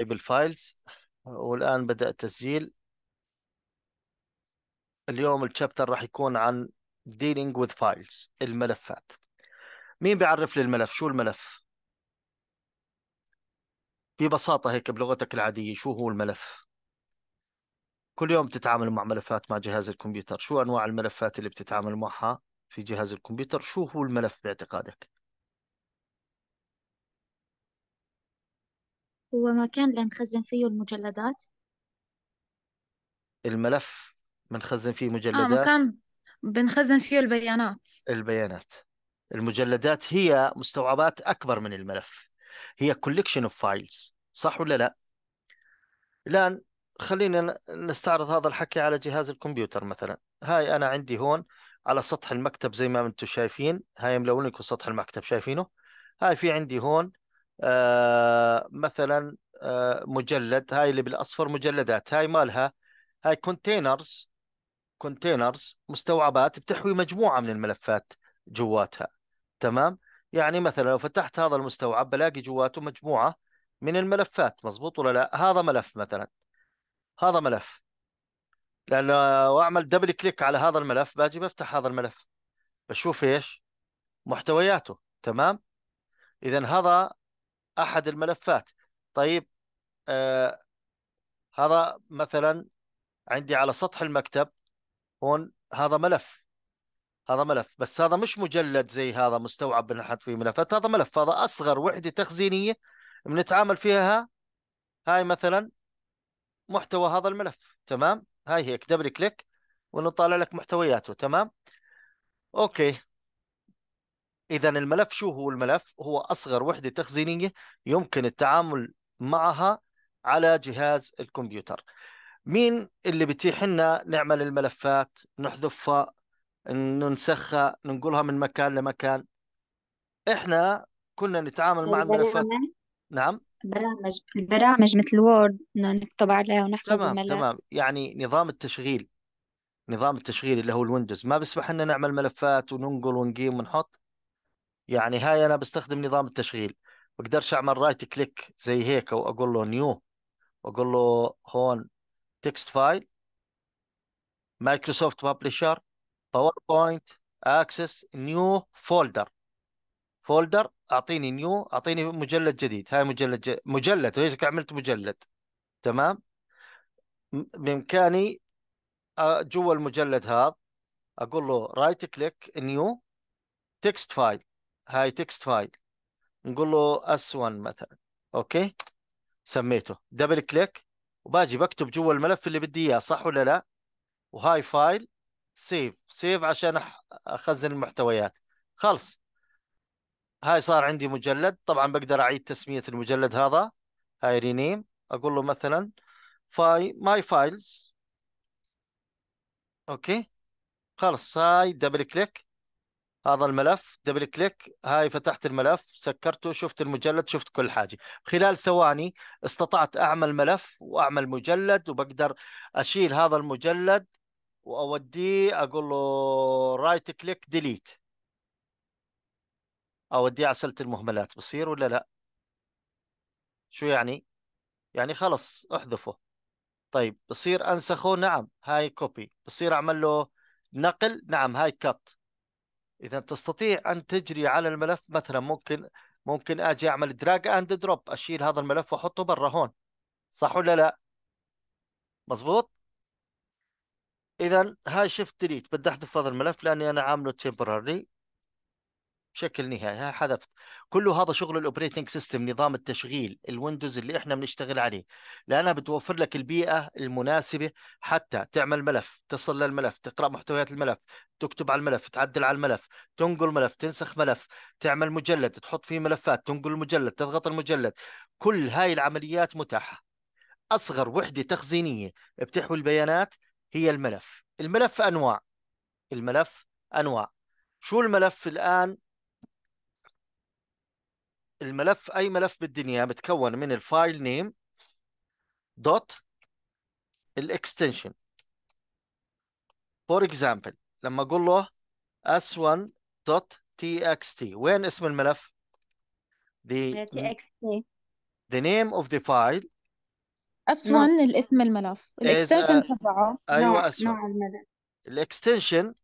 الفايلز والآن بدأ التسجيل اليوم الشابتر راح يكون عن dealing with files الملفات مين بيعرف لي الملف شو الملف ببساطة هيك بلغتك العادية شو هو الملف كل يوم بتتعامل مع ملفات مع جهاز الكمبيوتر شو أنواع الملفات اللي بتتعامل معها في جهاز الكمبيوتر شو هو الملف باعتقادك هو مكان لنخزن فيه المجلدات الملف بنخزن فيه اه مكان بنخزن فيه البيانات البيانات المجلدات هي مستوعبات أكبر من الملف هي collection of files صح ولا لا؟ الآن خلينا نستعرض هذا الحكي على جهاز الكمبيوتر مثلا هاي أنا عندي هون على سطح المكتب زي ما أنتم شايفين هاي ملونك لكم سطح المكتب شايفينه هاي في عندي هون آه، مثلا آه، مجلد هاي اللي بالاصفر مجلدات هاي مالها هاي كونتينرز كونتينرز مستوعبات بتحوي مجموعه من الملفات جواتها تمام يعني مثلا لو فتحت هذا المستوعب بلاقي جواته مجموعه من الملفات مزبوط ولا لا هذا ملف مثلا هذا ملف لانه واعمل دبل كليك على هذا الملف باجي بفتح هذا الملف بشوف ايش محتوياته تمام اذا هذا احد الملفات طيب آه هذا مثلا عندي على سطح المكتب هون هذا ملف هذا ملف بس هذا مش مجلد زي هذا مستوعب بنحط فيه ملفات هذا ملف هذا اصغر وحده تخزينيه بنتعامل فيها هاي مثلا محتوى هذا الملف تمام هاي هيك دبل كليك ونطالع لك محتوياته تمام اوكي اذا الملف شو هو الملف هو اصغر وحده تخزينيه يمكن التعامل معها على جهاز الكمبيوتر مين اللي بتيح لنا نعمل الملفات نحذفها ننسخها ننقلها من مكان لمكان احنا كنا نتعامل مع الملفات نعم برامج البرامج مثل وورد نكتب عليها ونحفظ تمام الملف تمام يعني نظام التشغيل نظام التشغيل اللي هو الويندوز ما بيسمح لنا نعمل ملفات وننقل ونقيم ونحط يعني هاي انا بستخدم نظام التشغيل بقدرش اعمل رايت كليك زي هيك واقول له نيو واقول له هون تكست فايل مايكروسوفت ببلشر باوربوينت اكسس نيو فولدر فولدر اعطيني نيو اعطيني مجلد جديد هاي مجلد جديد. مجلد هيك عملت مجلد تمام بامكاني جوا المجلد هذا اقول له رايت كليك نيو تكست فايل هاي تكست فايل نقول له اس1 مثلا اوكي سميته دبل كليك وباجي بكتب جوا الملف اللي بدي اياه صح ولا لا وهاي فايل سيف سيف عشان اخزن المحتويات خلص هاي صار عندي مجلد طبعا بقدر اعيد تسميه المجلد هذا هاي رينيم اقول له مثلا فاي ماي فايلز اوكي خلص هاي دبل كليك هذا الملف دبل كليك هاي فتحت الملف سكرته شفت المجلد شفت كل حاجه خلال ثواني استطعت اعمل ملف واعمل مجلد وبقدر اشيل هذا المجلد واوديه اقول له رايت كليك ديليت اوديه على سله المهملات بصير ولا لا شو يعني يعني خلص احذفه طيب بصير انسخه نعم هاي كوبي بصير اعمل له نقل نعم هاي كت اذا تستطيع ان تجري على الملف مثلا ممكن ممكن اجي اعمل دراج اند دروب اشيل هذا الملف واحطه برا هون صح ولا لا مزبوط اذا هاي شيفت ديليت بدي احذف هذا الملف لاني انا عامله تمبرري بشكل نهائي حذفت كل هذا شغل الاوبريتنج سيستم نظام التشغيل الويندوز اللي احنا بنشتغل عليه لانها بتوفر لك البيئه المناسبه حتى تعمل ملف تصل للملف تقرا محتويات الملف تكتب على الملف تعدل على الملف تنقل ملف تنسخ ملف تعمل مجلد تحط فيه ملفات تنقل المجلد تضغط المجلد كل هاي العمليات متاحه اصغر وحده تخزينيه بتحوي البيانات هي الملف الملف انواع الملف انواع شو الملف الان الملف اي ملف بالدنيا بتكون من الفايل نيم دوت الاكستنشن فور اكزامبل لما اقول له s1.txt وين اسم الملف؟ the txt the name of the file s1 الاسم الملف الاكستنشن uh, تبعه ايوه نوع الملف الاكستنشن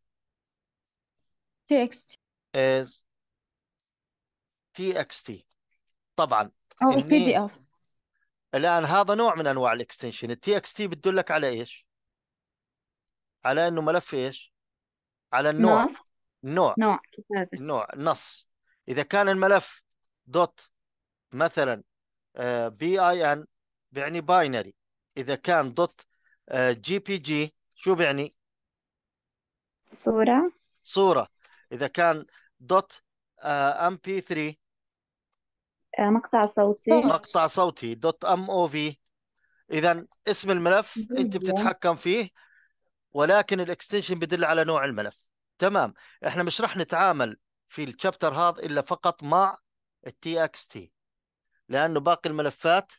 txt is تي اكس تي طبعا او البي دي اف الان هذا نوع من انواع الاكستنشن التي اكس تي بتدلك على ايش على انه ملف ايش على النوع نص النوع نوع نوع نص اذا كان الملف دوت مثلا بي اي ان بيعني باينري اذا كان دوت جي بي جي شو بيعني صورة صورة إذا كان دوت ام بي 3 آه، مقطع صوتي آه، مقطع صوتي دوت ام او في اذا اسم الملف انت بتتحكم فيه ولكن الاكستنشن بدل على نوع الملف تمام احنا مش راح نتعامل في الشابتر هذا الا فقط مع التي اكس تي لانه باقي الملفات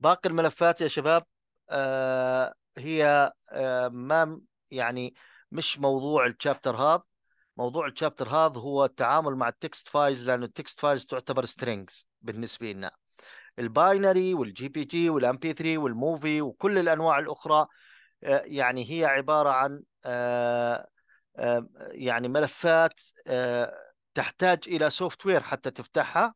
باقي الملفات يا شباب آه، هي ما يعني مش موضوع الشابتر هذا موضوع الشابتر هذا هو التعامل مع التكست فايلز لانه التكست فايلز تعتبر سترينجز بالنسبه لنا الباينري والجي بي جي والام بي 3 والموفي وكل الانواع الاخرى آه، يعني هي عباره عن آه، آه، يعني ملفات تحتاج الى سوفت وير حتى تفتحها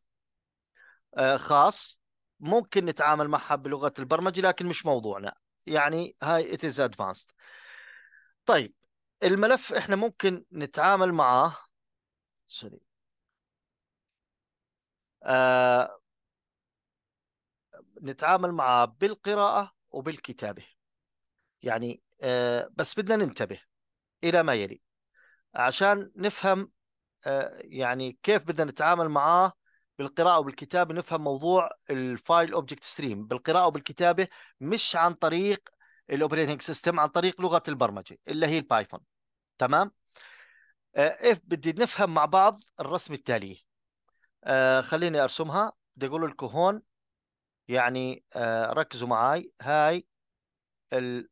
خاص ممكن نتعامل معها بلغه البرمجه لكن مش موضوعنا يعني هاي ات از ادفانسد طيب الملف احنا ممكن نتعامل معاه سوري آه، نتعامل معاه بالقراءة وبالكتابة يعني آه، بس بدنا ننتبه إلى ما يلي عشان نفهم آه، يعني كيف بدنا نتعامل معاه بالقراءة وبالكتابة نفهم موضوع الفايل اوبجكت ستريم بالقراءة وبالكتابة مش عن طريق الاوبريتنج سيستم عن طريق لغة البرمجة اللي هي البايثون تمام اف آه، إيه، بدي نفهم مع بعض الرسم التالي آه خليني ارسمها بدي اقول لكم هون يعني آه ركزوا معي هاي ال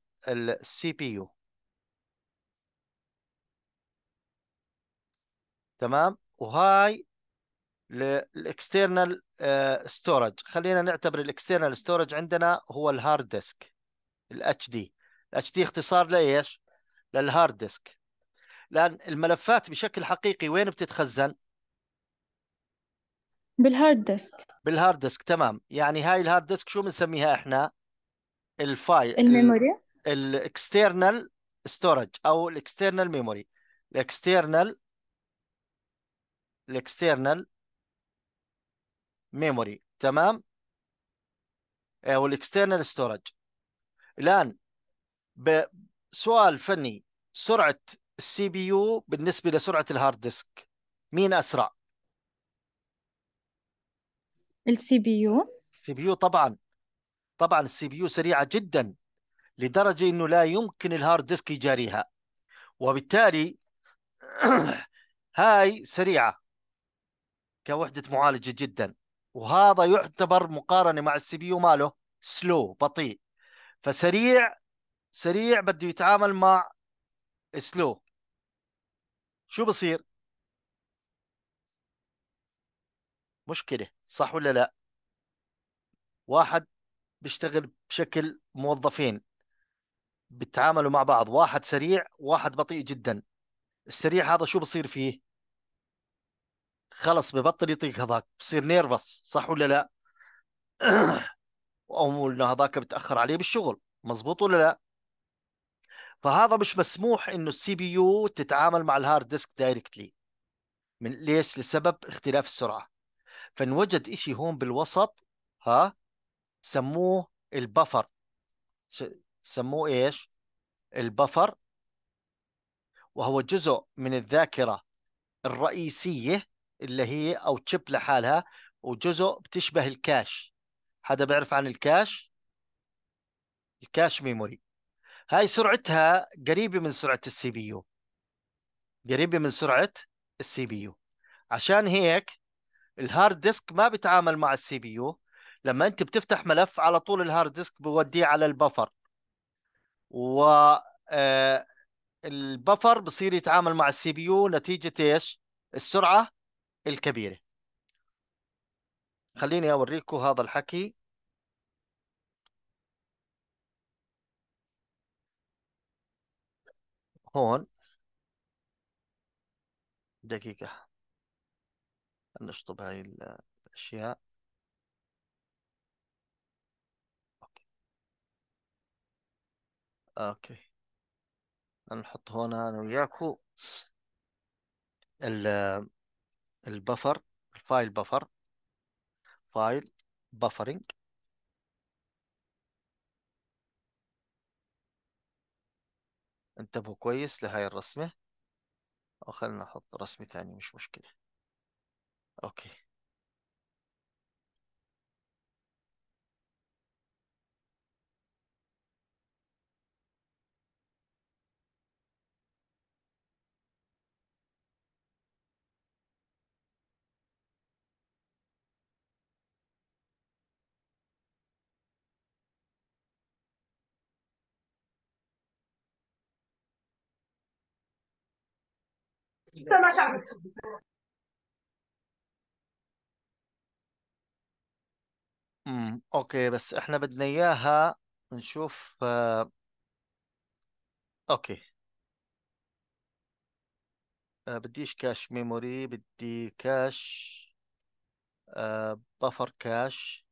بي يو تمام وهاي الاكسترنال ستورج آه، خلينا نعتبر الاكسترنال ستورج عندنا هو الهارد ديسك الاتش دي الاتش دي اختصار لايش للهارد ديسك لان الملفات بشكل حقيقي وين بتتخزن؟ بالهارد ديسك بالهارد ديسك تمام يعني هاي الهارد ديسك شو بنسميها احنا؟ الفايل الميموري الاكسترنال ستورج او الاكسترنال ميموري الاكسترنال الاكسترنال ميموري تمام او الاكسترنال ستورج الان بسؤال فني سرعه السي بي يو بالنسبه لسرعه الهارد ديسك مين اسرع السي بي يو السي بي يو طبعا طبعا السي بي يو سريعه جدا لدرجه انه لا يمكن الهارد ديسك يجاريها وبالتالي هاي سريعه كوحده معالجه جدا وهذا يعتبر مقارنه مع السي بي يو ماله سلو بطيء فسريع سريع بده يتعامل مع سلو شو بصير مشكلة صح ولا لا واحد بيشتغل بشكل موظفين بيتعاملوا مع بعض واحد سريع واحد بطيء جدا السريع هذا شو بصير فيه خلص ببطل يطيق هذاك بصير نيرفس صح ولا لا او انه هذاك بتاخر عليه بالشغل مزبوط ولا لا فهذا مش مسموح انه السي بي يو تتعامل مع الهارد ديسك دايركتلي من ليش لسبب اختلاف السرعه فنوجد إشي هون بالوسط ها سموه البفر سموه ايش البفر وهو جزء من الذاكره الرئيسيه اللي هي او تشيب لحالها وجزء بتشبه الكاش حدا بيعرف عن الكاش الكاش ميموري هاي سرعتها قريبه من سرعه السي بي يو قريبه من سرعه السي بي يو عشان هيك الهارد ديسك ما بيتعامل مع السي بي يو لما انت بتفتح ملف على طول الهارد ديسك بوديه على البفر و آه، البفر بصير يتعامل مع السي بي يو نتيجه ايش السرعه الكبيره خليني اوريكم هذا الحكي هون دقيقة نشطب هاي الأشياء أوكي, أوكي. نحط هون أنا وياكو البفر الفايل بفر فايل بفرنج انتبهوا كويس لهاي الرسمة وخلنا نحط رسمة ثانية مش مشكلة أوكي ما شعرت امم اوكي بس احنا بدنا اياها نشوف آه، اوكي بديش كاش ميموري بدي كاش بفر كاش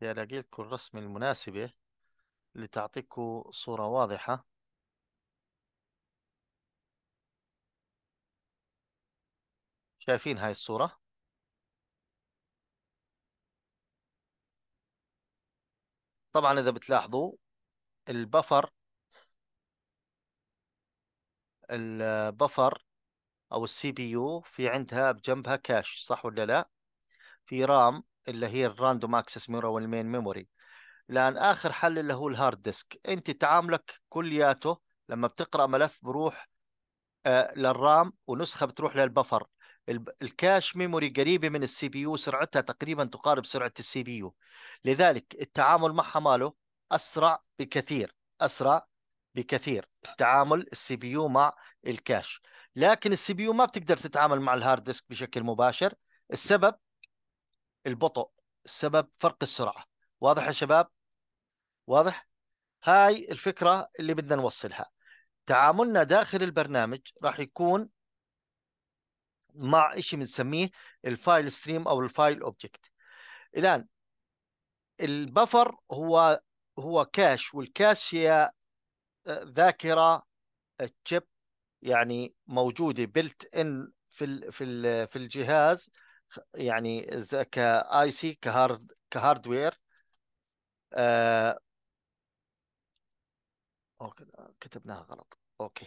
بدي ألاقي لكم الرسمة المناسبة اللي تعطيكم صورة واضحة شايفين هاي الصورة طبعا إذا بتلاحظوا البفر البفر أو السي بي يو في عندها بجنبها كاش صح ولا لا في رام اللي هي الراندوم اكسس ميرور والمين ميموري لان اخر حل اللي هو الهارد ديسك انت تعاملك كلياته لما بتقرا ملف بروح آه، للرام ونسخه بتروح للبفر الكاش ميموري قريبه من السي بي يو سرعتها تقريبا تقارب سرعه السي بي يو لذلك التعامل معها ماله اسرع بكثير اسرع بكثير تعامل السي بي يو مع الكاش لكن السي بي يو ما بتقدر تتعامل مع الهارد ديسك بشكل مباشر السبب البطء السبب فرق السرعه واضح يا شباب واضح هاي الفكره اللي بدنا نوصلها تعاملنا داخل البرنامج راح يكون مع شيء بنسميه الفايل ستريم او الفايل اوبجكت الان البفر هو هو كاش والكاش هي آه، ذاكره تشيب آه، يعني موجوده بلت ان في في في الجهاز يعني كاي سي كهارد كهاردوير آه اوكي كتبناها غلط اوكي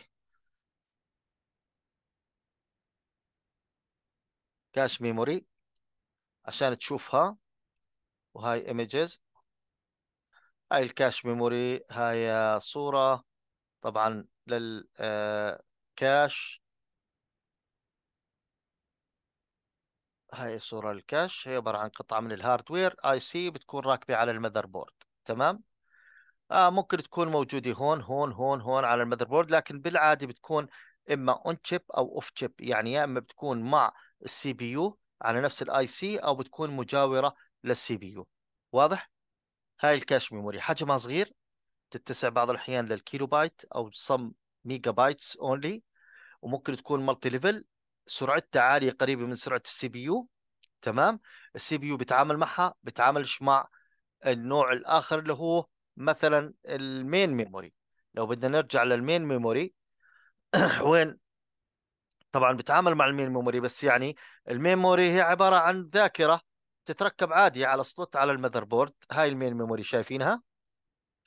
كاش ميموري عشان تشوفها وهاي ايمجز هاي الكاش ميموري هاي صورة طبعا للكاش آه، هاي صورة الكاش هي عبارة عن قطعة من الهاردوير اي سي بتكون راكبة على المذر بورد تمام آه ممكن تكون موجودة هون هون هون هون على المذر بورد لكن بالعادة بتكون اما اون تشيب او اوف تشيب يعني يا اما بتكون مع السي بي يو على نفس الاي سي او بتكون مجاورة للسي بي يو واضح هاي الكاش ميموري حجمها صغير تتسع بعض الاحيان للكيلو بايت او صم ميجا بايتس اونلي وممكن تكون مالتي ليفل سرعتها عاليه قريبه من سرعه السي بي يو تمام السي بي يو بيتعامل معها بيتعاملش مع النوع الاخر اللي هو مثلا المين ميموري لو بدنا نرجع للمين ميموري وين طبعا بتعامل مع المين ميموري بس يعني المين ميموري هي عباره عن ذاكره تتركب عادي على سلوت على المذر بورد هاي المين ميموري شايفينها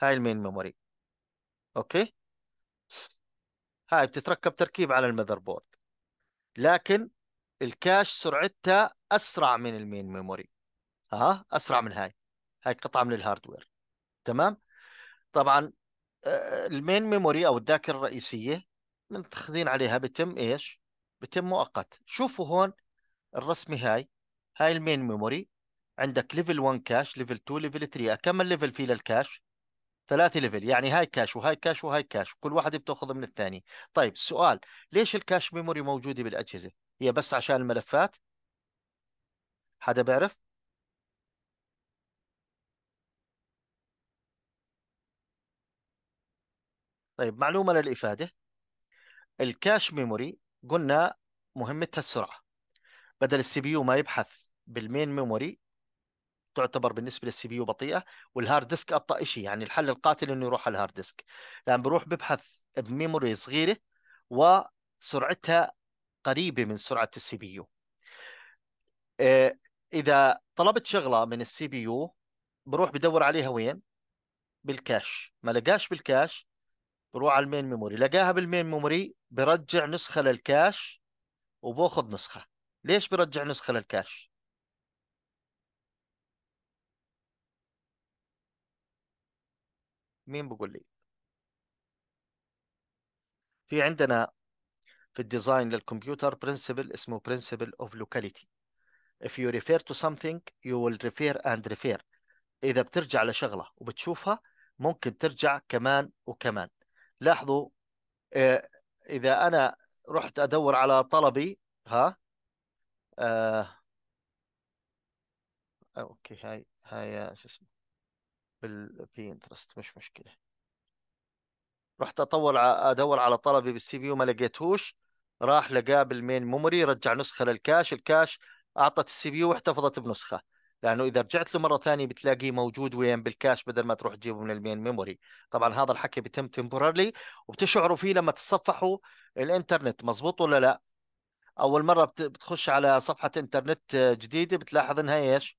هاي المين ميموري اوكي هاي بتتركب تركيب على المذر بورد لكن الكاش سرعتها اسرع من المين ميموري ها اسرع من هاي هاي قطعه من الهاردوير تمام طبعا آه، المين ميموري او الذاكره الرئيسيه متخذين عليها بتم ايش بتم مؤقت شوفوا هون الرسمه هاي هاي المين ميموري عندك ليفل 1 كاش ليفل 2 ليفل 3 كم الليفل فيه للكاش ثلاثة ليفل يعني هاي كاش وهاي كاش وهاي كاش كل واحدة بتاخذ من الثاني طيب السؤال ليش الكاش ميموري موجودة بالأجهزة هي بس عشان الملفات حدا بيعرف طيب معلومة للإفادة الكاش ميموري قلنا مهمتها السرعة بدل السي بي يو ما يبحث بالمين ميموري تعتبر بالنسبه للسي بي يو بطيئه والهارد ديسك ابطا شيء يعني الحل القاتل انه يروح على الهارد ديسك لان بروح ببحث بميموري صغيره وسرعتها قريبه من سرعه السي بي يو آه، اذا طلبت شغله من السي بي يو بروح بدور عليها وين بالكاش ما لقاش بالكاش بروح على المين ميموري لقاها بالمين ميموري برجع نسخه للكاش وباخذ نسخه ليش برجع نسخه للكاش مين بقول لي في عندنا في الديزاين للكمبيوتر برنسبل اسمه برنسبل اوف لوكاليتي if you refer to something you will refer and refer اذا بترجع لشغله وبتشوفها ممكن ترجع كمان وكمان لاحظوا آه، اذا انا رحت ادور على طلبي ها آه، اوكي هاي هاي شو اسمه بالبينترست مش مشكله رحت اطور ادور على طلبي بالسي بي ما لقيتهوش راح لقاه بالمين ميموري رجع نسخه للكاش الكاش اعطت السي بي واحتفظت بنسخه لانه اذا رجعت له مره ثانيه بتلاقيه موجود وين بالكاش بدل ما تروح تجيبه من المين ميموري طبعا هذا الحكي بيتم تمبورالي وبتشعروا فيه لما تصفحوا الانترنت مزبوط ولا لا اول مره بتخش على صفحه انترنت جديده بتلاحظ انها ايش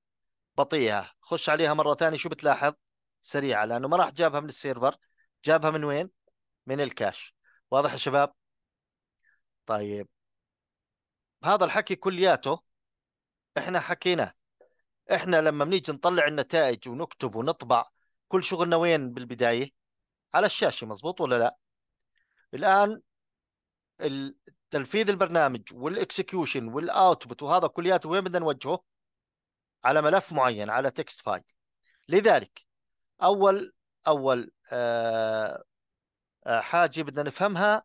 بطيئه خش عليها مره ثانيه شو بتلاحظ سريعه لانه ما راح جابها من السيرفر جابها من وين؟ من الكاش واضح يا شباب؟ طيب هذا الحكي كلياته احنا حكيناه احنا لما بنيجي نطلع النتائج ونكتب ونطبع كل شغلنا وين بالبدايه؟ على الشاشه مزبوط ولا لا؟ الان تنفيذ البرنامج والاكسكيوشن والاوتبوت وهذا كلياته وين بدنا نوجهه؟ على ملف معين على تكست فايل لذلك اول اول آه، آه، حاجه بدنا نفهمها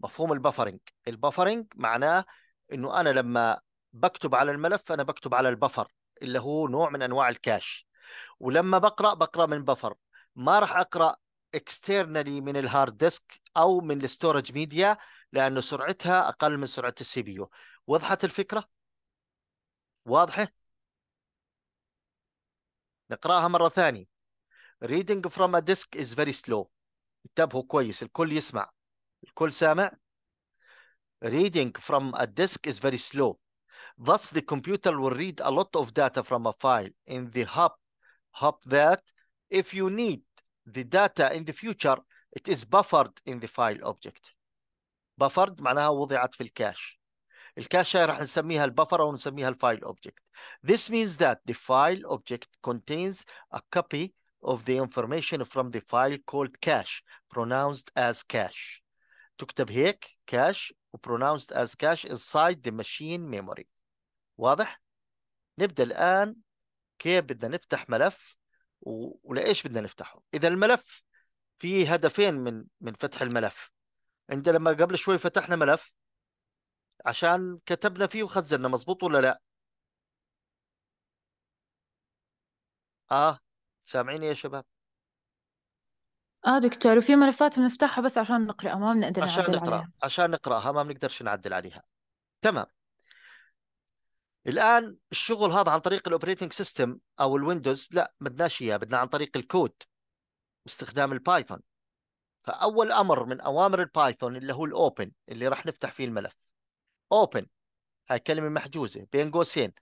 مفهوم البفرنج البفرنج معناه انه انا لما بكتب على الملف انا بكتب على البفر اللي هو نوع من انواع الكاش ولما بقرا بقرا من بفر ما راح اقرا اكسترنالي من الهارد ديسك او من الستورج ميديا لانه سرعتها اقل من سرعه السي بي يو وضحت الفكره واضحه نقراها مره ثانيه reading from a disk is very slow انتبهوا كويس الكل يسمع الكل سامع reading from a disk is very slow thus the computer will read a lot of data from a file in the hub hub that if you need the data in the future it is buffered in the file object buffered معناها وضعت في الكاش الكاش هاي راح نسميها البفر او نسميها الفايل object this means that the file object contains a copy of the information from the file called cache pronounced as cache تكتب هيك cache و pronounced as cache inside the machine memory واضح؟ نبدأ الآن كيف بدنا نفتح ملف ولإيش بدنا نفتحه إذا الملف في هدفين من من فتح الملف عند لما قبل شوي فتحنا ملف عشان كتبنا فيه وخزننا مزبوط ولا لا اه سامعيني يا شباب اه دكتور وفي ملفات بنفتحها بس عشان نقرأها ما بنقدر عشان نعدل نقرأ عليها عشان نقرأها ما بنقدرش نعدل عليها تمام الآن الشغل هذا عن طريق الاوبريتنج سيستم أو الويندوز لا بدناش إياه بدنا عن طريق الكود باستخدام البايثون فأول أمر من أوامر البايثون اللي هو الأوبن اللي راح نفتح فيه الملف أوبن هاي كلمة محجوزة بين قوسين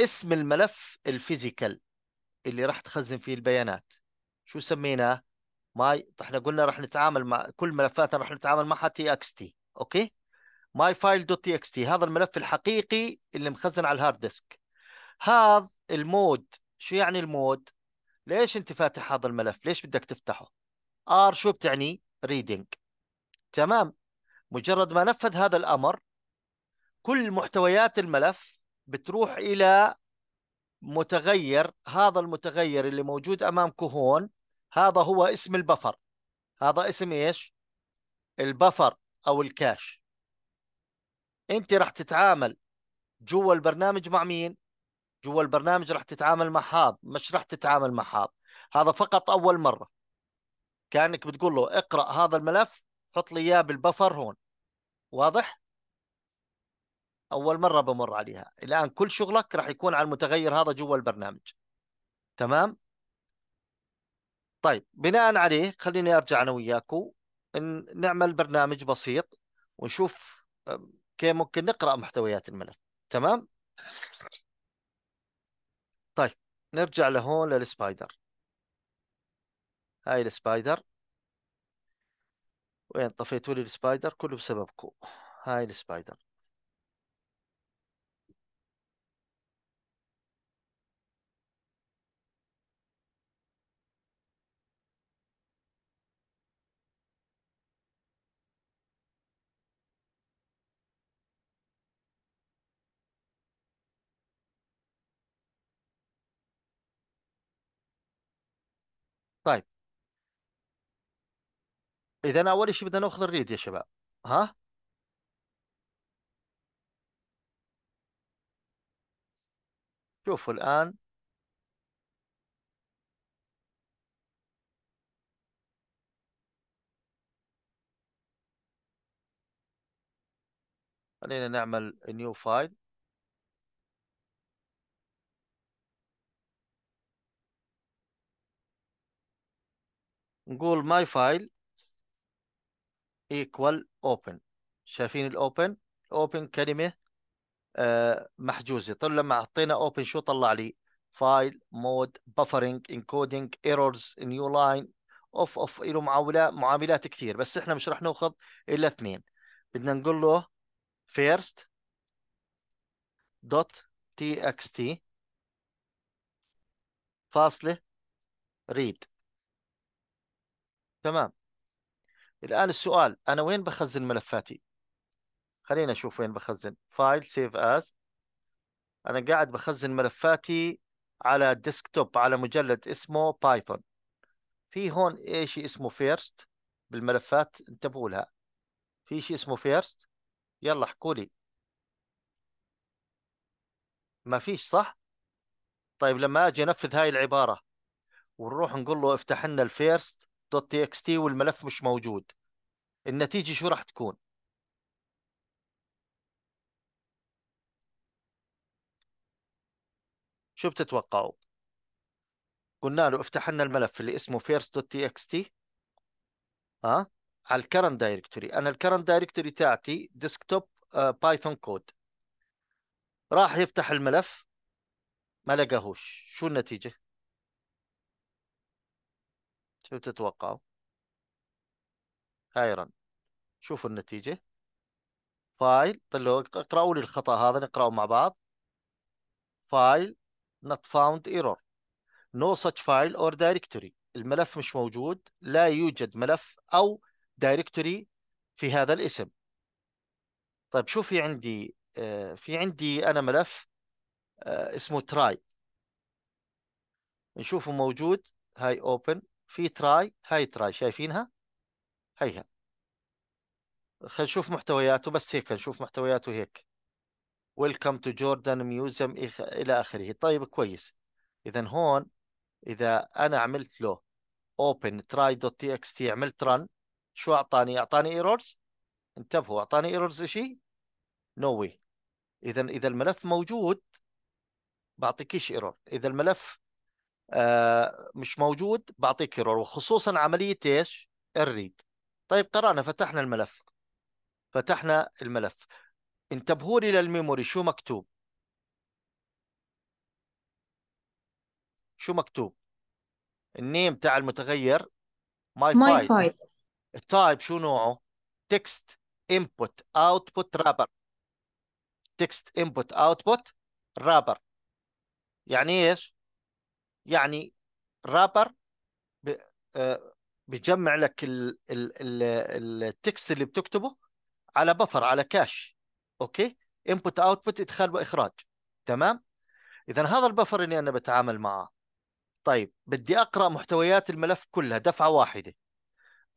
اسم الملف الفيزيكال اللي راح تخزن فيه البيانات شو سميناه ماي طيب احنا قلنا راح نتعامل مع كل ملفاتنا راح نتعامل معها تي اكس تي اوكي ماي فايل دوت تي اكس تي هذا الملف الحقيقي اللي مخزن على الهارد ديسك هذا المود شو يعني المود ليش انت فاتح هذا الملف ليش بدك تفتحه ار شو بتعني ريدنج تمام مجرد ما نفذ هذا الامر كل محتويات الملف بتروح الى متغير هذا المتغير اللي موجود امامكم هون هذا هو اسم البفر هذا اسم ايش البفر او الكاش انت راح تتعامل جوا البرنامج مع مين جوا البرنامج راح تتعامل مع حاض مش راح تتعامل مع حاض هذا فقط اول مره كانك بتقول له اقرا هذا الملف حط لي اياه بالبفر هون واضح اول مره بمر عليها الان كل شغلك راح يكون على المتغير هذا جوا البرنامج تمام طيب بناء عليه خليني ارجع انا وياكم نعمل برنامج بسيط ونشوف كيف ممكن نقرا محتويات الملف تمام طيب نرجع لهون للسبايدر هاي السبايدر وين طفيتوا لي السبايدر كله بسببكم هاي السبايدر طيب اذا اول شيء بدنا ناخذ الريد يا شباب ها شوفوا الان خلينا نعمل نيو فايل نقول ماي فايل ايكوال اوبن شايفين الاوبن اوبن كلمه آه محجوزه طيب لما حطينا اوبن شو طلع لي فايل مود بفرنج انكودنج ايرورز نيو لاين اوف اوف له معامله معاملات كثير بس احنا مش راح ناخذ الا اثنين بدنا نقول له فيرست دوت تي اكس تي فاصله ريد تمام الآن السؤال أنا وين بخزن ملفاتي خلينا أشوف وين بخزن فايل سيف أز أنا قاعد بخزن ملفاتي على ديسكتوب على مجلد اسمه بايثون في هون إيش شيء اسمه فيرست بالملفات انتبهوا لها في شيء اسمه فيرست يلا احكوا لي ما فيش صح طيب لما اجي انفذ هاي العباره ونروح نقول له افتح لنا الفيرست .txt والملف مش موجود النتيجه شو راح تكون شو بتتوقعوا قلنا له افتح لنا الملف اللي اسمه first.txt ها على الكرنت دايركتوري انا الكرنت دايركتوري تاعتي ديسكتوب بايثون كود راح يفتح الملف ما لقاهوش شو النتيجه شو تتوقعوا خيرا شوفوا النتيجة فايل طلعوا اقرأوا لي الخطأ هذا نقرأه مع بعض فايل not found error no such file or directory الملف مش موجود لا يوجد ملف أو directory في هذا الاسم طيب شو في عندي آه، في عندي أنا ملف آه، اسمه try نشوفه موجود هاي open في تراي هاي تراي شايفينها هيها خلينا نشوف محتوياته بس هيك نشوف محتوياته هيك ويلكم تو جوردن ميوزيوم الى اخره طيب كويس اذا هون اذا انا عملت له open try دوت تي اكس تي عملت run شو اعطاني اعطاني ايرورز انتبهوا اعطاني ايرورز شيء نو no واي اذا اذا الملف موجود بعطيكيش ايرور اذا الملف آه، مش موجود بعطيك ايرور وخصوصا عمليه ايش؟ الريد طيب قرانا فتحنا الملف فتحنا الملف انتبهوا لي للميموري شو مكتوب شو مكتوب النيم تاع المتغير ماي فايل, التايب شو نوعه تكست انبوت اوتبوت رابر تكست انبوت اوتبوت رابر يعني ايش يعني رابر آه، بيجمع لك ال ال ال التكست اللي بتكتبه على بفر على كاش اوكي انبوت اوتبوت ادخال واخراج تمام اذا هذا البفر اللي انا بتعامل معاه طيب بدي اقرا محتويات الملف كلها دفعه واحده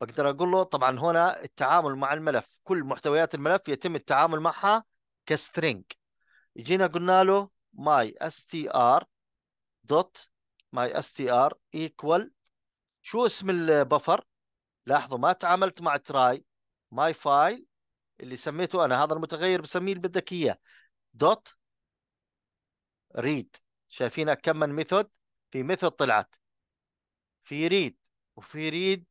بقدر اقول له طبعا هنا التعامل مع الملف كل محتويات الملف يتم التعامل معها كسترينج جينا قلنا له my str dot ماي اس تي ار ايكوال شو اسم البفر لاحظوا ما تعاملت مع تراي ماي فايل اللي سميته انا هذا المتغير بسميه اللي بدك اياه دوت ريد شايفين كم من ميثود في ميثود طلعت في ريد وفي ريد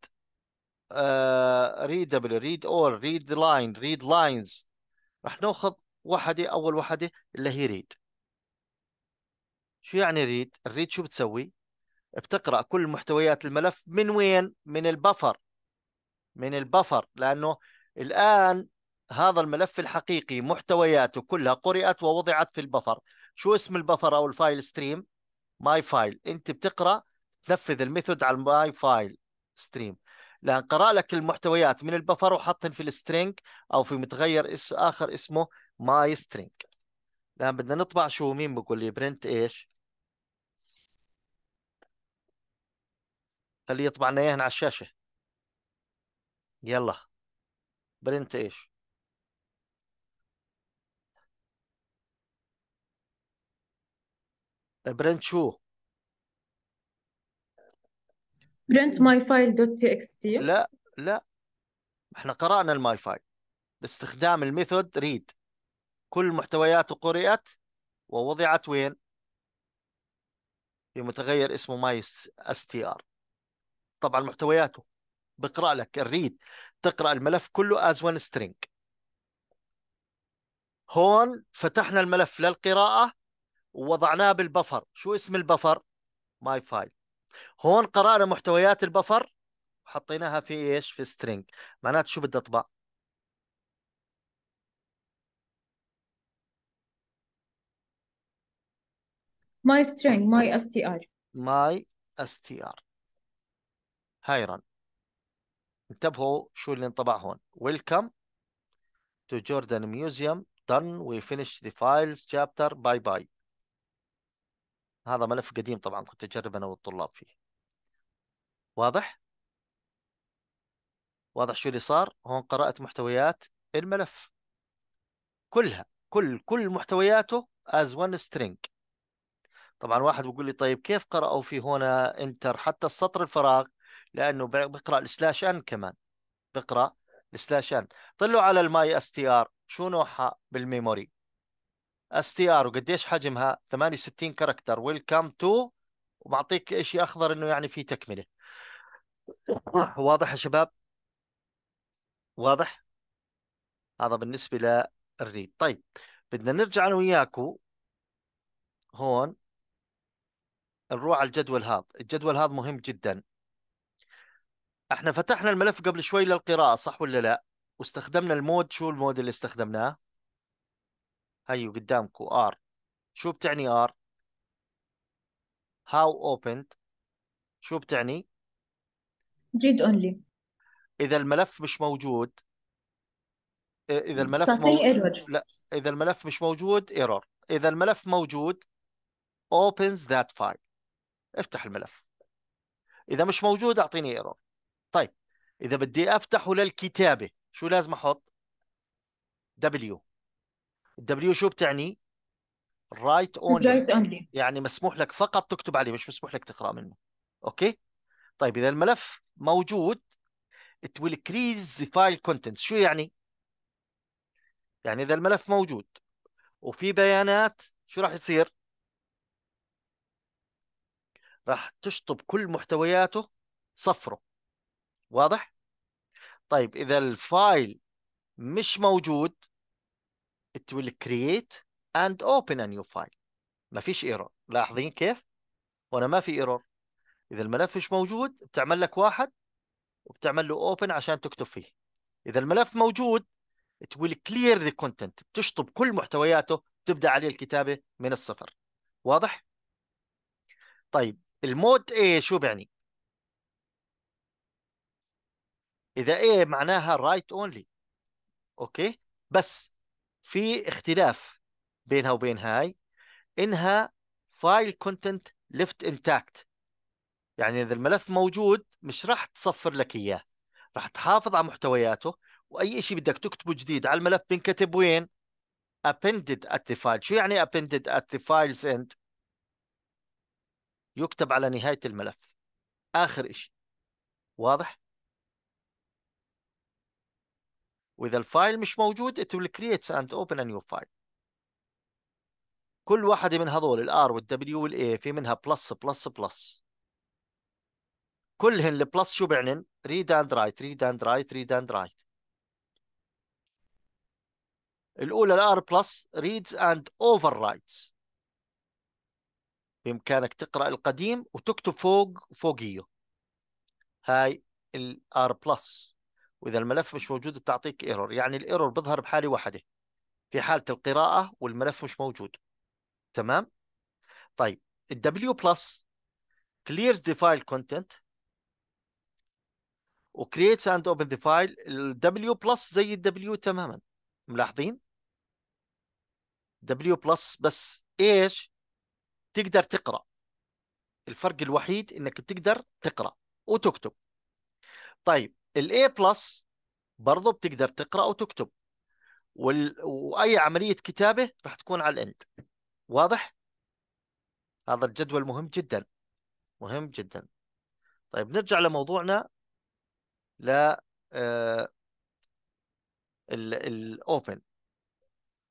ريدبل ريد اول ريد لاين ريد لاينز رح ناخذ وحده اول وحده اللي هي ريد شو يعني ريد الريد شو بتسوي بتقرا كل محتويات الملف من وين من البفر من البفر لانه الان هذا الملف الحقيقي محتوياته كلها قرات ووضعت في البفر شو اسم البفر او الفايل ستريم ماي فايل انت بتقرا تنفذ الميثود على الماي فايل ستريم لان قرا لك المحتويات من البفر وحطن في السترينج او في متغير اس اخر اسمه ماي سترينج لان بدنا نطبع شو مين بقول لي برنت ايش خليه يطبع لنا اياهن على الشاشه يلا برنت ايش برنت شو برنت ماي فايل دوت تي اكس تي لا لا احنا قرانا الماي فايل باستخدام الميثود ريد كل محتوياته قرئت ووضعت وين في متغير اسمه ماي اس تي ار طبعا محتوياته بقرا لك الريد تقرا الملف كله از وان سترينج هون فتحنا الملف للقراءه ووضعناه بالبفر شو اسم البفر ماي فايل هون قرانا محتويات البفر وحطيناها في ايش في سترينج معناته شو بدي اطبع ماي سترينج ماي اس تي ار ماي اس تي ار رن انتبهوا شو اللي انطبع هون ويلكم تو جوردن ميوزيوم دن وي فينيش ذا فايلز تشابتر باي باي هذا ملف قديم طبعا كنت اجرب انا والطلاب فيه واضح واضح شو اللي صار هون قرأت محتويات الملف كلها كل كل محتوياته as one string طبعا واحد بيقول لي طيب كيف قرأوا في هنا انتر حتى السطر الفراغ لانه بيقرا السلاش ان كمان بيقرا السلاش ان طلوا على الماي اس تي ار شو نوعها بالميموري اس تي ار وقديش حجمها 68 كاركتر ويلكم تو ومعطيك شيء اخضر انه يعني في تكمله واضح يا شباب واضح هذا بالنسبه للريد طيب بدنا نرجع انا وياكو هون نروح على الجدول هذا الجدول هذا مهم جدا احنا فتحنا الملف قبل شوي للقراءة صح ولا لا؟ واستخدمنا المود شو المود اللي استخدمناه؟ هيو قدامكم ار شو بتعني ار؟ how opened شو بتعني؟ read only إذا الملف مش موجود إذا الملف موجود مو... لا إذا الملف مش موجود error إذا الملف موجود opens that file افتح الملف إذا مش موجود أعطيني error طيب اذا بدي افتحه للكتابه شو لازم احط دبليو الدبليو شو بتعني رايت اونلي رايت اونلي يعني مسموح لك فقط تكتب عليه مش مسموح لك تقرا منه اوكي طيب اذا الملف موجود it will increase the file contents شو يعني يعني اذا الملف موجود وفي بيانات شو راح يصير راح تشطب كل محتوياته صفره واضح طيب اذا الفايل مش موجود it will create and open a new file ما فيش ايرور لاحظين كيف وانا ما في ايرور اذا الملف مش موجود بتعمل لك واحد وبتعمل له open عشان تكتب فيه اذا الملف موجود it will clear the content بتشطب كل محتوياته تبدا عليه الكتابه من الصفر واضح طيب المود A شو بيعني اذا ايه معناها رايت اونلي اوكي بس في اختلاف بينها وبين هاي انها فايل كونتنت ليفت انتاكت يعني اذا الملف موجود مش راح تصفر لك اياه راح تحافظ على محتوياته واي شيء بدك تكتبه جديد على الملف بينكتب وين appended at the file شو يعني appended at the files end يكتب على نهاية الملف آخر شيء واضح واذا الفايل مش موجود it will create and open a new file كل واحدة من هذول W وال A في منها بلس بلس بلس كلهن البلس شو بيعنن؟ read and write read and write read and write الاولى الار بلس reads and overwrites بامكانك تقرا القديم وتكتب فوق فوقيه هاي R بلس واذا الملف مش موجود بتعطيك ايرور يعني الايرور بيظهر بحاله واحده في حاله القراءه والملف مش موجود تمام طيب الدبليو بلس clears the file content وcreates and open the file الدبليو بلس زي الدبليو تماما ملاحظين دبليو بلس بس ايش تقدر تقرا الفرق الوحيد انك تقدر تقرا وتكتب طيب الاي بلس برضه بتقدر تقرا وتكتب وال... واي عمليه كتابه راح تكون على الاند واضح هذا الجدول مهم جدا مهم جدا طيب نرجع لموضوعنا ل آه، الاوبن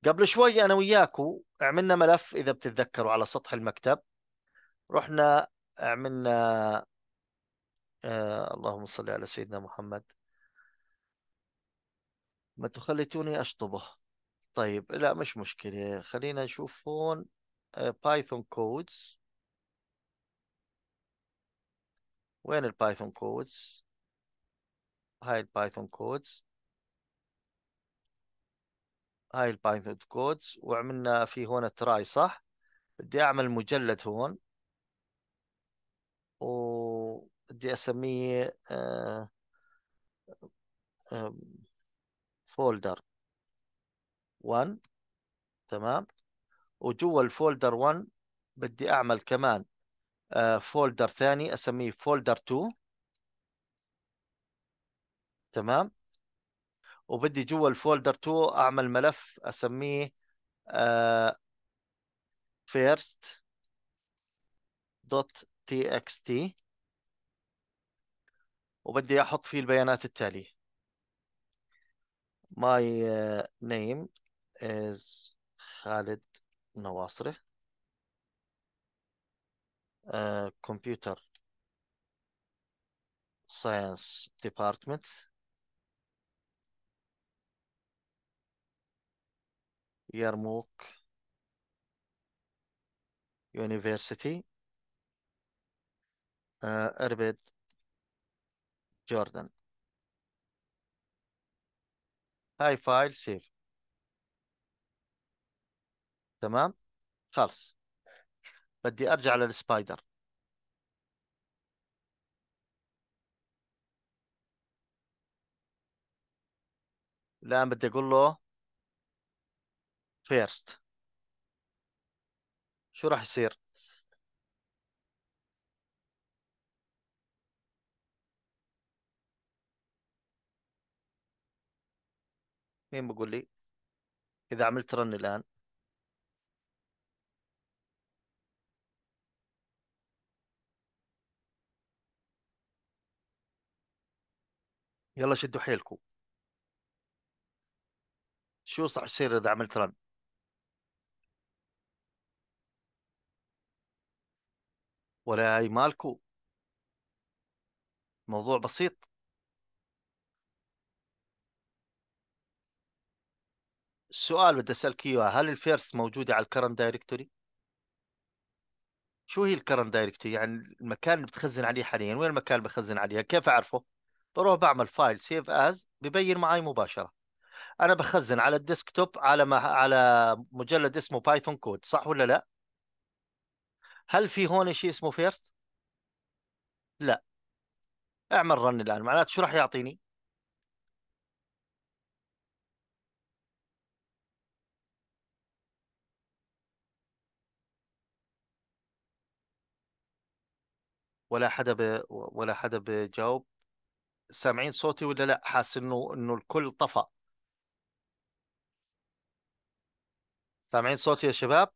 قبل شوي انا وياكو عملنا ملف اذا بتتذكروا على سطح المكتب رحنا عملنا آه، اللهم صل على سيدنا محمد ما تخليتوني أشطبه طيب لا مش مشكلة خلينا نشوف هون بايثون آه، كودز وين البايثون كودز هاي البايثون كودز هاي البايثون كودز وعملنا في هون تراي صح بدي اعمل مجلد هون بدي اسميه آه فولدر آه، 1 تمام وجوا الفولدر 1 بدي اعمل كمان فولدر آه، ثاني اسميه فولدر 2 تمام وبدي جوا الفولدر 2 اعمل ملف اسميه آه، first.txt وبدي احط فيه البيانات التاليه my uh, name is خالد نواصره كمبيوتر ساينس ديبارتمنت يرموك يونيفرسيتي اربد جوردن هاي فايل سيف تمام خلص بدي ارجع للسبايدر الان بدي اقول له فيرست شو راح يصير مين بقول لي إذا عملت رن الآن يلا شدوا حيلكم شو صح يصير إذا عملت رن ولا أي مالكو موضوع بسيط سؤال بدي اسالك اياه هل الفيرست موجوده على الكرنت دايركتوري؟ شو هي الكرنت دايركتوري؟ يعني المكان اللي بتخزن عليه حاليا وين المكان اللي بخزن عليه؟ كيف اعرفه؟ بروح بعمل فايل سيف از ببين معي مباشره انا بخزن على الديسكتوب على ما على مجلد اسمه بايثون كود صح ولا لا؟ هل في هون شيء اسمه فيرست؟ لا اعمل رن الان معناته شو راح يعطيني؟ ولا حدا ب... ولا حدا بجاوب سامعين صوتي ولا لا حاسس انه انه الكل طفى سامعين صوتي يا شباب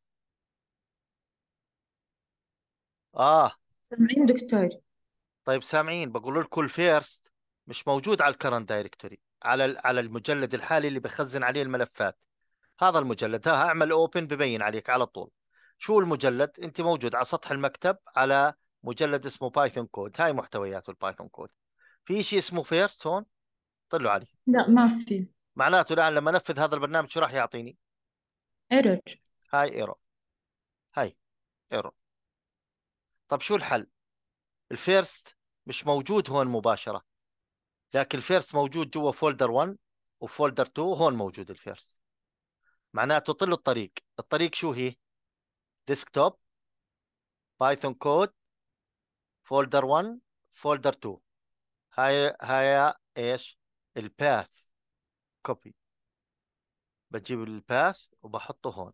اه سامعين دكتور طيب سامعين بقول لكم الفيرست مش موجود على الكرنت دايركتوري على على المجلد الحالي اللي بخزن عليه الملفات هذا المجلد ها اعمل اوبن ببين عليك على طول شو المجلد انت موجود على سطح المكتب على مجلد اسمه بايثون كود هاي محتوياته البايثون كود في شيء اسمه فيرست هون طلوا عليه لا ما في معناته الان لما انفذ هذا البرنامج شو راح يعطيني؟ ايرور هاي ايرور هاي ايرور طب شو الحل؟ الفيرست مش موجود هون مباشرة لكن الفيرست موجود جوا فولدر 1 وفولدر 2 هون موجود الفيرست معناته طلوا الطريق الطريق شو هي؟ ديسكتوب بايثون كود فولدر 1 فولدر 2 هاي هاي ايش الباث كوبي بجيب الباث وبحطه هون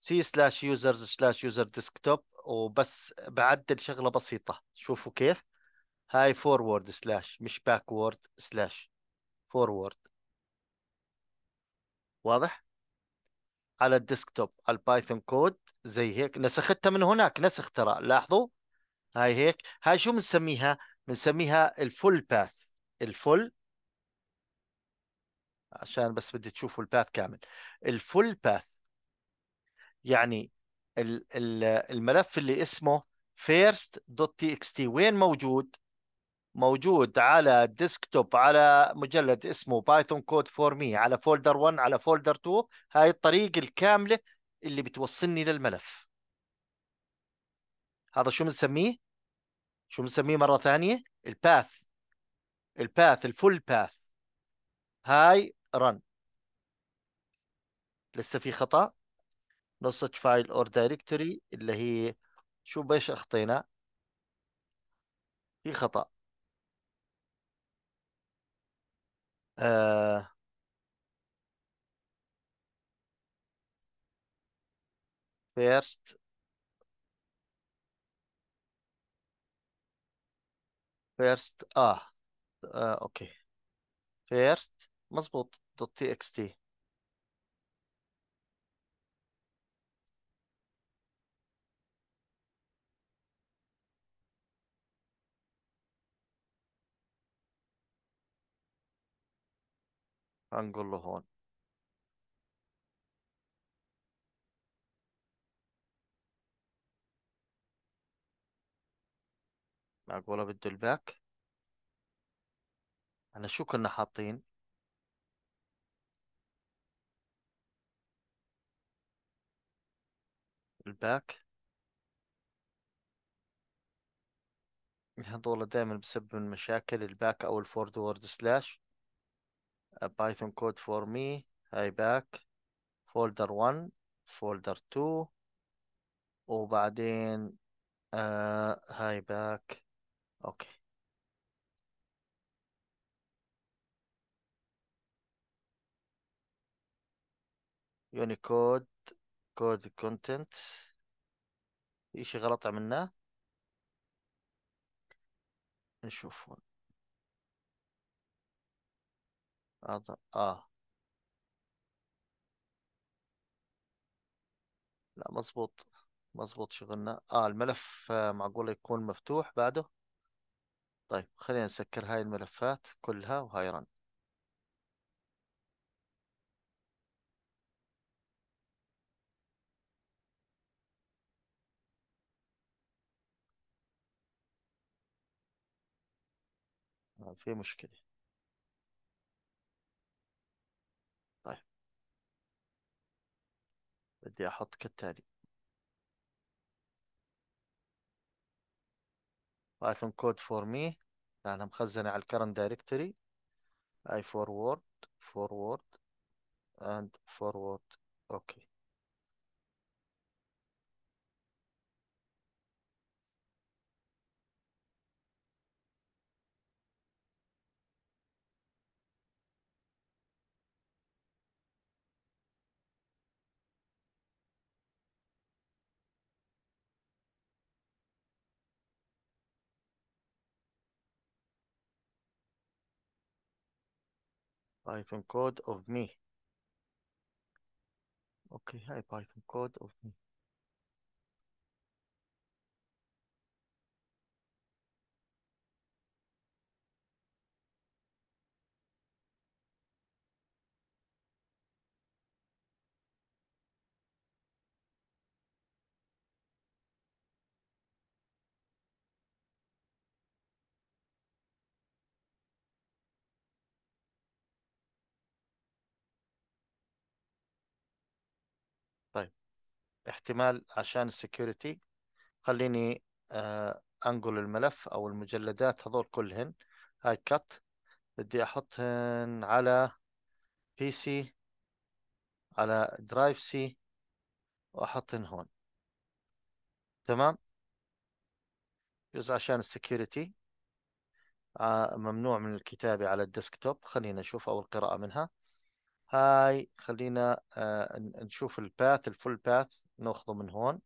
سي سلاش يوزرز سلاش يوزر ديسكتوب وبس بعدل شغله بسيطه شوفوا كيف هاي فورورد سلاش مش باكورد سلاش فورورد واضح على الديسكتوب البايثون كود زي هيك نسختها من هناك نسخ ترى لاحظوا هاي هيك هاي شو بنسميها بنسميها الفول باث الفول عشان بس بدي تشوفوا الباث كامل الفول باث يعني الملف اللي اسمه first.txt وين موجود موجود على ديسكتوب على مجلد اسمه بايثون كود فور مي على فولدر 1 على فولدر 2 هاي الطريق الكامله اللي بتوصلني للملف هذا شو بنسميه شو بنسميه مره ثانيه الباث الباث الفول باث هاي رن لسه في خطا نصج فايل اور دايركتوري اللي هي شو بيش اخطينا في خطا Uh, first, first, ah, uh, okay. First, مظبوط, .txt. هنقول له هون معقولة بده الباك أنا شو كنا حاطين الباك هذول دائما بسبب مشاكل الباك أو الفورد وورد سلاش بايثون كود فور مي هاي باك فولدر 1 فولدر 2 وبعدين هاي باك اوكي يونيكود كود كونتنت في شي غلط عملناه نشوف أظ... اه لا مظبوط مظبوط شغلنا اه الملف معقول يكون مفتوح بعده طيب خلينا نسكر هاي الملفات كلها وهاي رن آه، في مشكله بدي أحط كالتالي بايثون كود فور مي لأنها مخزنة على الكرنت دايركتوري اي فورورد فورورد اند فورورد أوكي okay. Python code of me. Okay, hi Python code of me. احتمال عشان السكيورتي خليني آه انقل الملف او المجلدات هذول كلهن هاي كات بدي احطهن على بي سي على درايف سي واحطهن هون تمام جزء عشان السكيورتي آه، ممنوع من الكتابة على الديسكتوب خلينا نشوف او القراءه منها هاي خلينا آه نشوف الباث الفول باث ناخذه من هون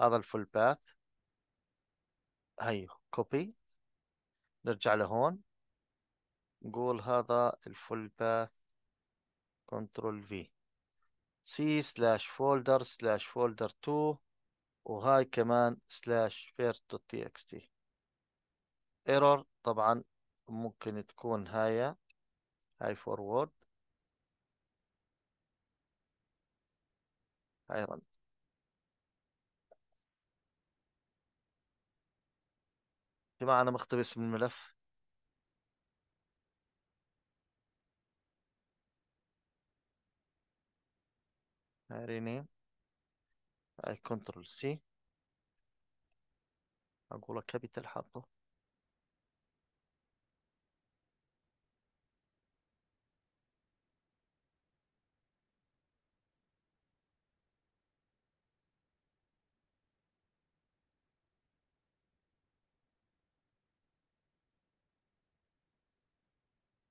هذا الفول باث هاي كوبي نرجع لهون نقول هذا الفول باث كنترول في سي سلاش فولدر سلاش فولدر 2 وهاي كمان سلاش فيرت دوت تي اكس تي ايرور طبعا ممكن تكون هاي هاي فورورد هاي رن جماعة أنا مقتبس من الملف هاي رينيم هاي كنترول سي أقول كابيتال حاطه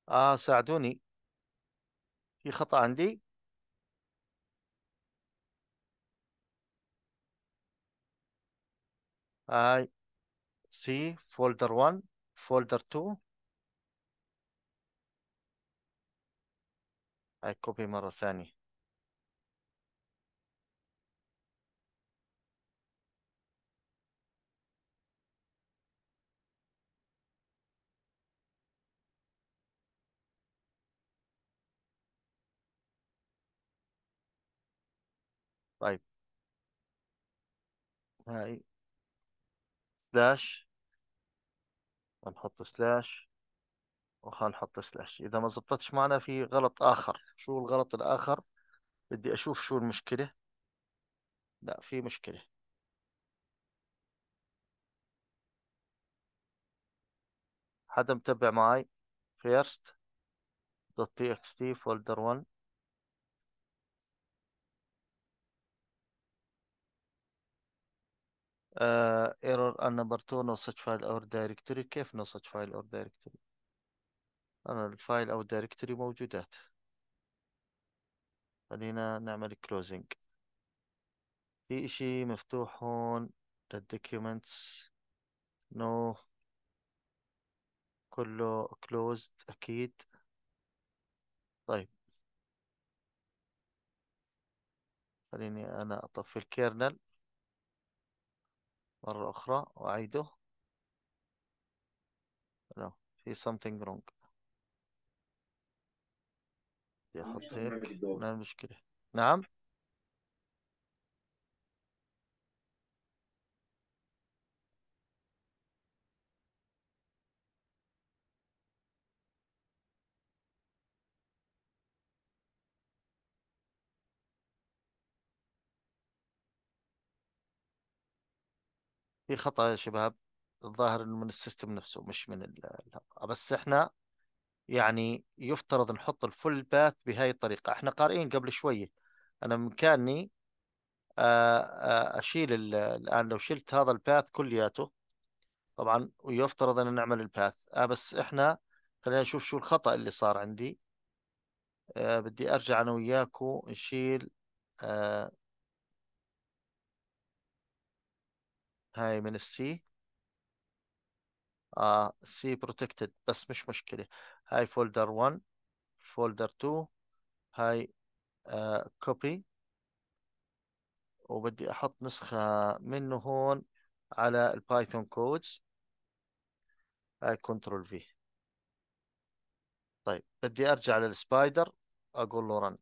آه ساعدوني في خطأ عندي هاي سي فولدر 1 فولدر 2 هاي كوبي مرة ثانية هاي سلاش ونحط سلاش نحط سلاش اذا ما زبطتش معنا في غلط اخر شو الغلط الاخر بدي اشوف شو المشكلة لا في مشكلة حدا متبع معي first.txt folder 1 ايرور ان نمبر 2 نو فايل اور دايركتوري كيف نو فايل اور دايركتوري انا الفايل او دايركتوري موجودات خلينا نعمل كلوزنج في اشي مفتوح هون للدوكيومنتس نو كله كلوزد اكيد طيب خليني انا اطفي الكيرنل مرة أخرى وأعيده لا في something wrong بدي أحط هيك هنا المشكلة نعم في خطا يا شباب الظاهر انه من السيستم نفسه مش من الـ بس احنا يعني يفترض نحط الفول باث بهاي الطريقه احنا قارئين قبل شويه انا بامكاني آه، آه، اشيل الان لو شلت هذا الباث كلياته طبعا ويفترض ان نعمل الباث آه بس احنا خلينا نشوف شو الخطا اللي صار عندي آه بدي ارجع انا وياكو نشيل آه هاي من السي آه سي بروتكتد بس مش مشكلة هاي فولدر 1 فولدر 2 هاي كوبي آه، وبدي احط نسخة منه هون على البايثون كودز هاي كنترول في طيب بدي ارجع للسبايدر اقول له رن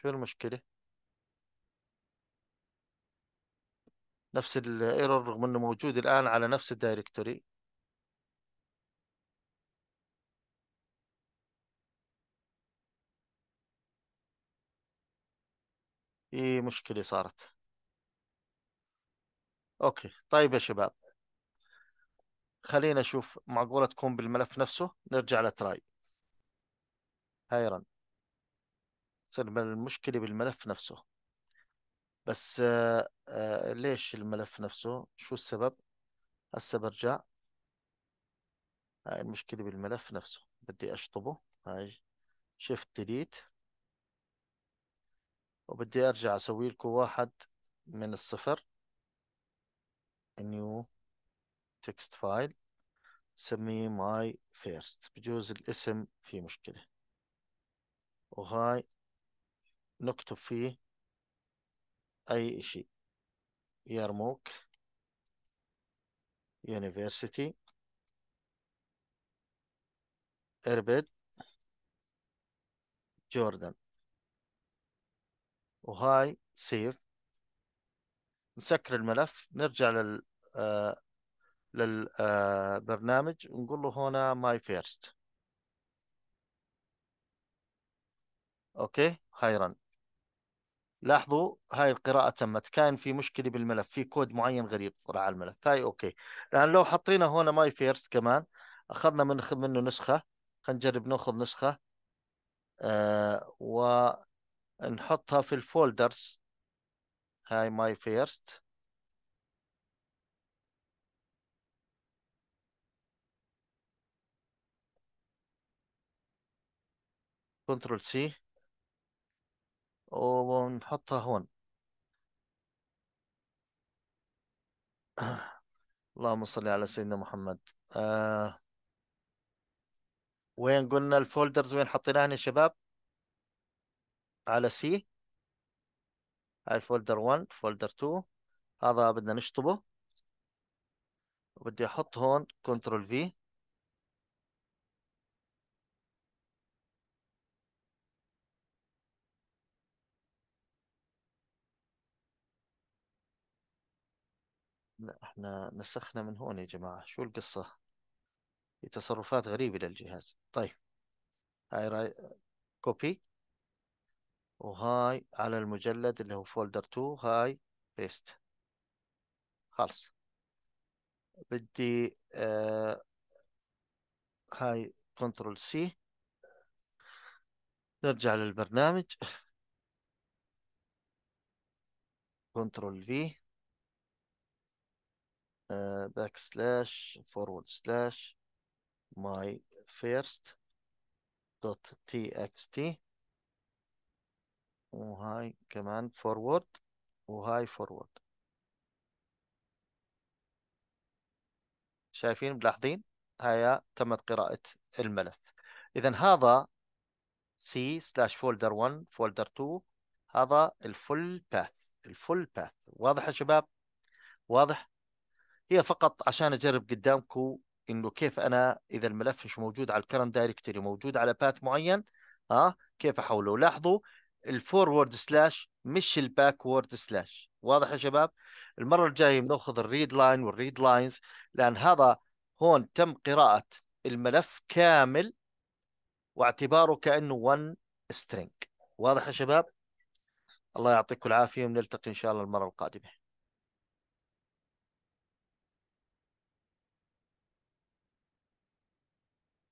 شو المشكلة نفس الايرور رغم انه موجود الان على نفس الدايركتوري في مشكلة صارت اوكي طيب يا شباب خلينا نشوف معقولة تكون بالملف نفسه نرجع لتراي هاي رن المشكلة بالملف نفسه بس آه، آه، ليش الملف نفسه شو السبب هسه برجع هاي المشكلة بالملف نفسه بدي أشطبه هاي شيفت ديليت وبدي أرجع أسوي لكم واحد من الصفر نيو تكست فايل سميه ماي فيرست بجوز الاسم في مشكلة وهاي نكتب فيه أي شيء يرموك يونيفرسيتي إربد جوردن وهاي سيف نسكر الملف نرجع لل آه، للبرنامج آه، ونقول له هنا ماي فيرست اوكي هاي رن لاحظوا هاي القراءة تمت كان في مشكلة بالملف في كود معين غريب طلع على الملف هاي اوكي لأن لو حطينا هنا ماي فيرست كمان أخذنا من منه نسخة خلينا نجرب ناخذ نسخة آه ونحطها في الفولدرز هاي ماي فيرست كنترول سي ونحطها هون اللهم صل على سيدنا محمد آه. وين قلنا الفولدرز وين حطيناهن يا شباب على سي هاي فولدر 1 فولدر 2 هذا بدنا نشطبه وبدي احط هون كنترول في احنا نسخنا من هون يا جماعة شو القصة في تصرفات غريبة للجهاز طيب هاي راي... كوبي وهاي على المجلد اللي هو فولدر 2 هاي بيست خلص بدي آه هاي كنترول سي نرجع للبرنامج كنترول في باك سلاش فورورد سلاش ماي فيرست دوت تي اكس تي وهاي كمان فورورد وهاي فورورد شايفين ملاحظين هيا تمت قراءة الملف إذا هذا سي سلاش فولدر 1 فولدر 2 هذا الفول باث الفول باث واضح يا شباب واضح هي فقط عشان اجرب قدامكم انه كيف انا اذا الملف مش موجود على الكرنت دايركتوري موجود على باث معين ها كيف احوله لاحظوا الفورورد سلاش مش الباكورد سلاش واضح يا شباب المره الجايه بناخذ الريد لاين والريد لاينز لان هذا هون تم قراءه الملف كامل واعتباره كانه 1 سترينج واضح يا شباب الله يعطيكم العافيه ونلتقي ان شاء الله المره القادمه